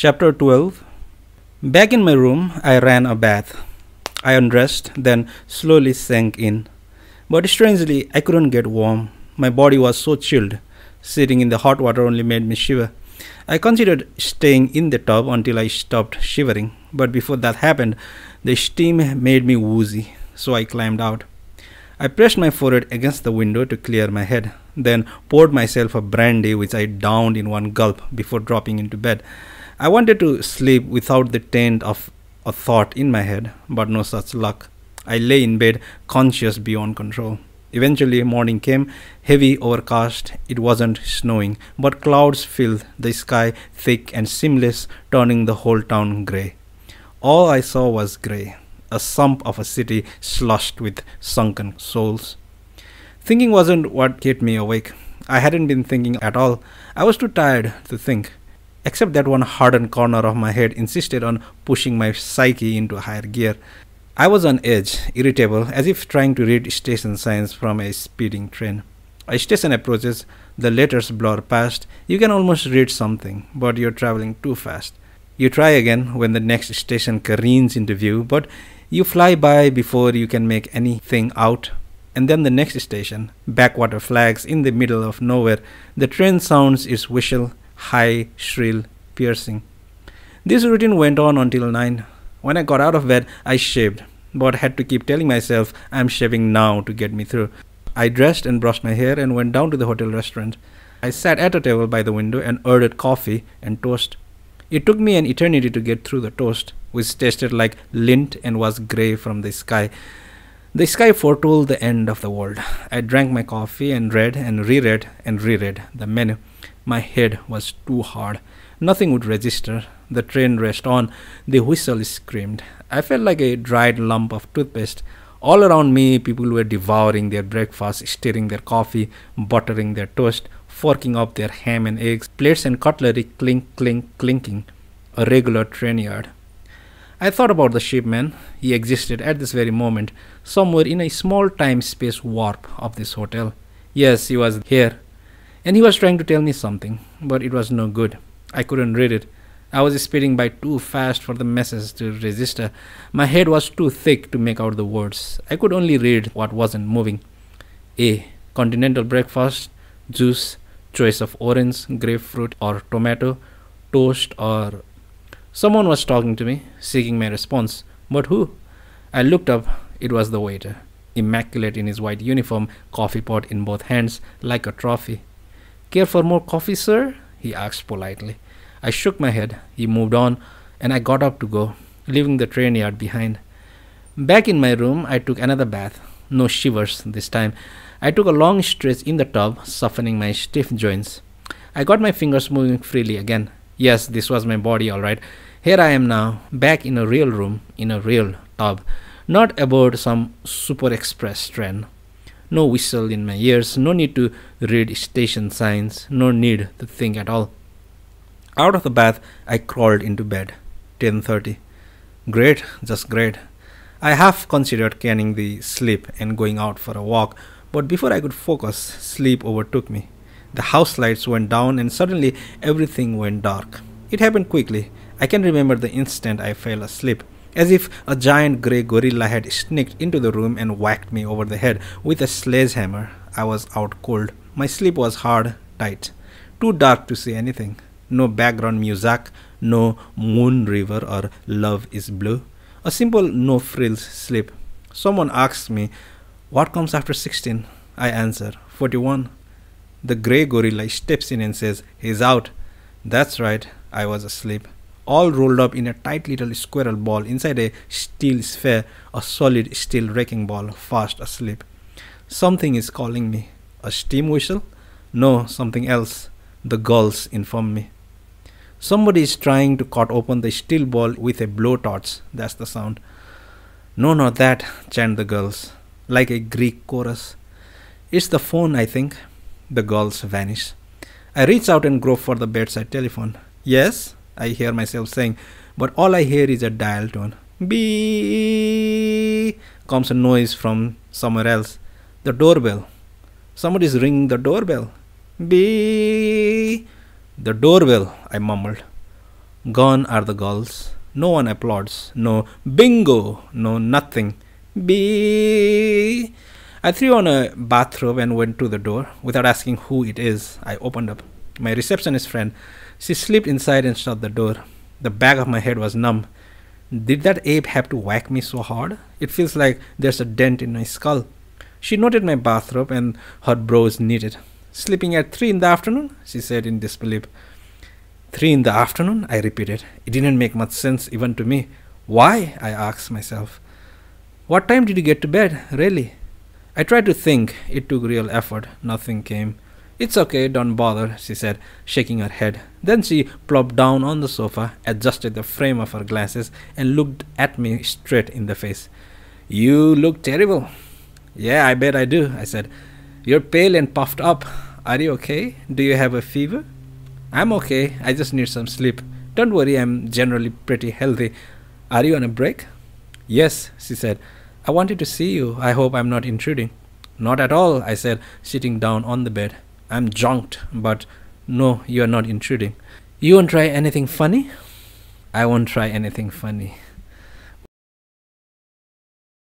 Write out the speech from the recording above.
Chapter 12 Back in my room, I ran a bath. I undressed, then slowly sank in. But strangely, I couldn't get warm. My body was so chilled. Sitting in the hot water only made me shiver. I considered staying in the tub until I stopped shivering, but before that happened, the steam made me woozy, so I climbed out. I pressed my forehead against the window to clear my head, then poured myself a brandy which I downed in one gulp before dropping into bed. I wanted to sleep without the taint of a thought in my head, but no such luck. I lay in bed, conscious beyond control. Eventually, morning came, heavy overcast. It wasn't snowing, but clouds filled the sky thick and seamless, turning the whole town gray. All I saw was gray, a sump of a city slushed with sunken souls. Thinking wasn't what kept me awake. I hadn't been thinking at all. I was too tired to think except that one hardened corner of my head insisted on pushing my psyche into higher gear. I was on edge, irritable, as if trying to read station signs from a speeding train. A station approaches, the letters blur past, you can almost read something, but you're traveling too fast. You try again when the next station careens into view, but you fly by before you can make anything out. And then the next station, backwater flags in the middle of nowhere, the train sounds its whistle, high, shrill, piercing. This routine went on until 9. When I got out of bed, I shaved, but had to keep telling myself I'm shaving now to get me through. I dressed and brushed my hair and went down to the hotel restaurant. I sat at a table by the window and ordered coffee and toast. It took me an eternity to get through the toast, which tasted like lint and was grey from the sky. The sky foretold the end of the world. I drank my coffee and read and reread and reread the menu. My head was too hard. Nothing would register. The train raced on. The whistle screamed. I felt like a dried lump of toothpaste. All around me, people were devouring their breakfast, stirring their coffee, buttering their toast, forking up their ham and eggs, plates and cutlery clink, clink, clinking. A regular train yard. I thought about the shipman. He existed at this very moment, somewhere in a small time space warp of this hotel. Yes, he was here, and he was trying to tell me something, but it was no good. I couldn't read it. I was speeding by too fast for the message to register. My head was too thick to make out the words. I could only read what wasn't moving. A. Continental breakfast, juice, choice of orange, grapefruit, or tomato, toast, or. Someone was talking to me, seeking my response. But who? I looked up. It was the waiter, immaculate in his white uniform, coffee pot in both hands, like a trophy. Care for more coffee, sir? He asked politely. I shook my head. He moved on, and I got up to go, leaving the train yard behind. Back in my room, I took another bath. No shivers this time. I took a long stretch in the tub, softening my stiff joints. I got my fingers moving freely again. Yes, this was my body, all right. Here I am now, back in a real room, in a real tub, not aboard some super express train no whistle in my ears, no need to read station signs, no need to think at all. Out of the bath, I crawled into bed. 10:30. Great, just great. I half considered canning the sleep and going out for a walk, but before I could focus, sleep overtook me. The house lights went down and suddenly everything went dark. It happened quickly. I can remember the instant I fell asleep as if a giant grey gorilla had sneaked into the room and whacked me over the head with a sledgehammer. I was out cold. My sleep was hard, tight, too dark to see anything. No background music, no moon river or love is blue. A simple no frills sleep. Someone asks me, What comes after 16? I answer, 41. The grey gorilla steps in and says, He's out. That's right, I was asleep all rolled up in a tight little squirrel ball inside a steel sphere, a solid steel wrecking ball, fast asleep. Something is calling me. A steam whistle? No, something else. The gulls inform me. Somebody is trying to cut open the steel ball with a blowtorch. That's the sound. No, not that, chant the girls, like a Greek chorus. It's the phone, I think. The girls vanish. I reach out and grope for the bedside telephone. Yes? I hear myself saying, but all I hear is a dial tone. Beep comes a noise from somewhere else. The doorbell. Somebody is ringing the doorbell. Beep. The doorbell, I mumbled. Gone are the gulls. No one applauds. No bingo. No nothing. Beep. I threw on a bathrobe and went to the door. Without asking who it is, I opened up. My receptionist friend, she slipped inside and shut the door. The back of my head was numb. Did that ape have to whack me so hard? It feels like there's a dent in my skull. She noted my bathrobe and her brows knitted. Sleeping at 3 in the afternoon? She said in disbelief. 3 in the afternoon? I repeated. It didn't make much sense even to me. Why? I asked myself. What time did you get to bed, really? I tried to think. It took real effort. Nothing came. It's okay, don't bother, she said, shaking her head. Then she plopped down on the sofa, adjusted the frame of her glasses, and looked at me straight in the face. You look terrible. Yeah, I bet I do, I said. You're pale and puffed up. Are you okay? Do you have a fever? I'm okay, I just need some sleep. Don't worry, I'm generally pretty healthy. Are you on a break? Yes, she said. I wanted to see you. I hope I'm not intruding. Not at all, I said, sitting down on the bed. I'm junked, but no, you're not intruding. You won't try anything funny? I won't try anything funny.